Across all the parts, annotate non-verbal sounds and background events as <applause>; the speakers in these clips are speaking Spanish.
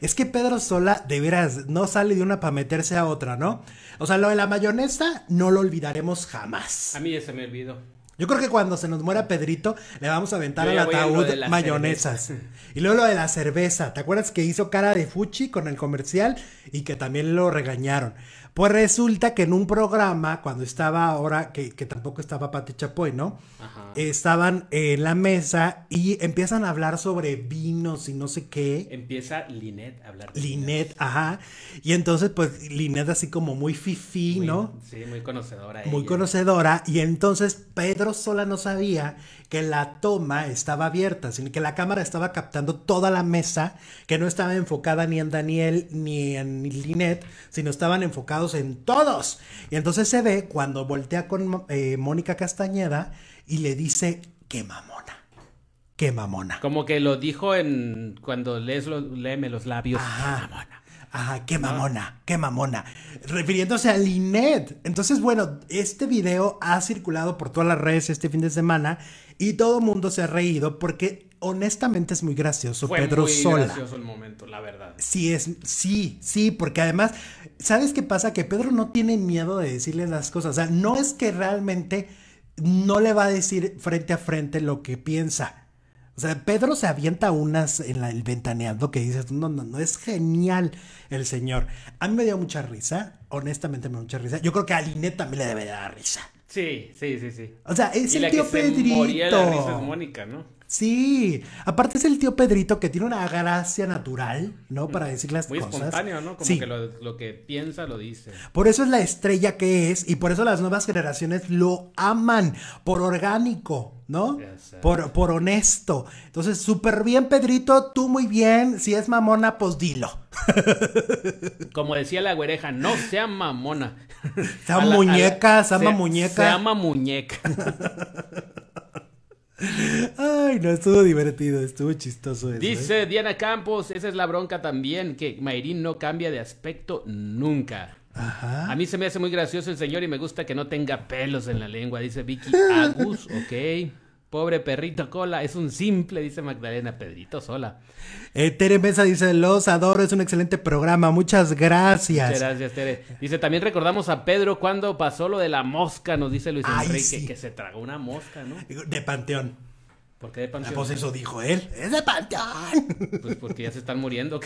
Es que Pedro Sola, de veras, no sale de una para meterse a otra, ¿no? O sea, lo de la mayonesa no lo olvidaremos jamás. A mí ya se me olvidó. Yo creo que cuando se nos muera Pedrito, le vamos a aventar al ataúd mayonesas. Y luego lo de la cerveza. ¿Te acuerdas que hizo cara de Fuchi con el comercial y que también lo regañaron? Pues resulta que en un programa, cuando estaba ahora, que, tampoco estaba Pati Chapoy, ¿no? Ajá. Estaban en la mesa y empiezan a hablar sobre vinos y no sé qué. Empieza Linet a hablar. Linet, ajá. Y entonces, pues Linet así como muy fifí, ¿no? Sí, muy conocedora. Muy conocedora. Y entonces Pedro Sola no sabía que la toma estaba abierta, sino que la cámara estaba captando toda la mesa, que no estaba enfocada ni en Daniel ni en Linet, sino estaban enfocados en todos. Y entonces se ve cuando voltea con eh, Mónica Castañeda y le dice, qué mamona. Qué mamona. Como que lo dijo en cuando lees los, los labios. Ajá. Qué mamona. Ajá, qué mamona, qué mamona. Refiriéndose a Linet. Entonces, bueno, este video ha circulado por todas las redes este fin de semana y todo mundo se ha reído porque honestamente es muy gracioso Fue Pedro muy gracioso el momento, la verdad. Sí, es, sí, sí, porque además, ¿sabes qué pasa? Que Pedro no tiene miedo de decirle las cosas. O sea, no es que realmente no le va a decir frente a frente lo que piensa. O sea, Pedro se avienta unas en el ventaneando que dices, no, no, no, es genial el señor. A mí me dio mucha risa, honestamente me dio mucha risa. Yo creo que a Linet también le debe dar risa. Sí, sí, sí, sí. O sea, es el tío Pedrito. Mónica, ¿no? Sí, aparte es el tío Pedrito que tiene una gracia natural, ¿no? Para decir las cosas. Muy espontáneo, ¿no? Como que lo, que piensa lo dice. Por eso es la estrella que es y por eso las nuevas generaciones lo aman, por orgánico, ¿no? Por, por honesto. Entonces, súper bien, Pedrito, tú muy bien. Si es mamona, pues dilo. <laughs> Como decía la güereja, no sea mamona. Se muñeca, se muñeca. Se <laughs> muñeca. Ay, no, estuvo divertido, estuvo chistoso eso. ¿eh? Dice Diana Campos, esa es la bronca también, que Mayrin no cambia de aspecto nunca. Ajá. A mí se me hace muy gracioso el señor y me gusta que no tenga pelos en la lengua, dice Vicky <laughs> Agus, ok. Pobre perrito cola, es un simple, dice Magdalena Pedrito Sola. Eh, Tere Mesa dice, los adoro, es un excelente programa, muchas gracias. Muchas gracias, Tere. Dice, también recordamos a Pedro cuando pasó lo de la mosca, nos dice Luis Enrique, que se tragó una mosca, ¿no? De panteón. ¿Por qué de panteón? pues eso dijo él, es de panteón. <laughs> Pues porque ya se están muriendo.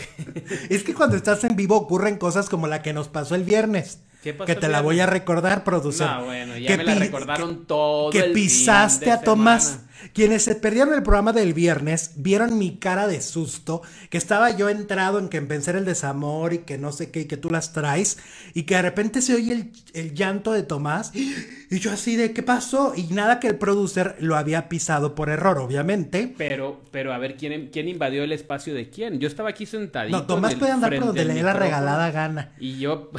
es que cuando estás en vivo ocurren cosas como la que nos pasó el viernes que te la voy a recordar, producer. Ah, bueno, ya que me la recordaron todo. Que pisaste a Tomás. Quienes se perdieron el programa del viernes vieron mi cara de susto, que estaba yo entrado en que empecé el desamor y que no sé qué, y que tú las traes, y que de repente se oye el, llanto de Tomás, y yo así de qué pasó, y nada que el producer lo había pisado por error, obviamente. Pero, pero a ver, ¿quién, quién invadió el espacio de quién? Yo estaba aquí sentadito. No, Tomás puede andar por donde le dé la regalada gana. Y yo,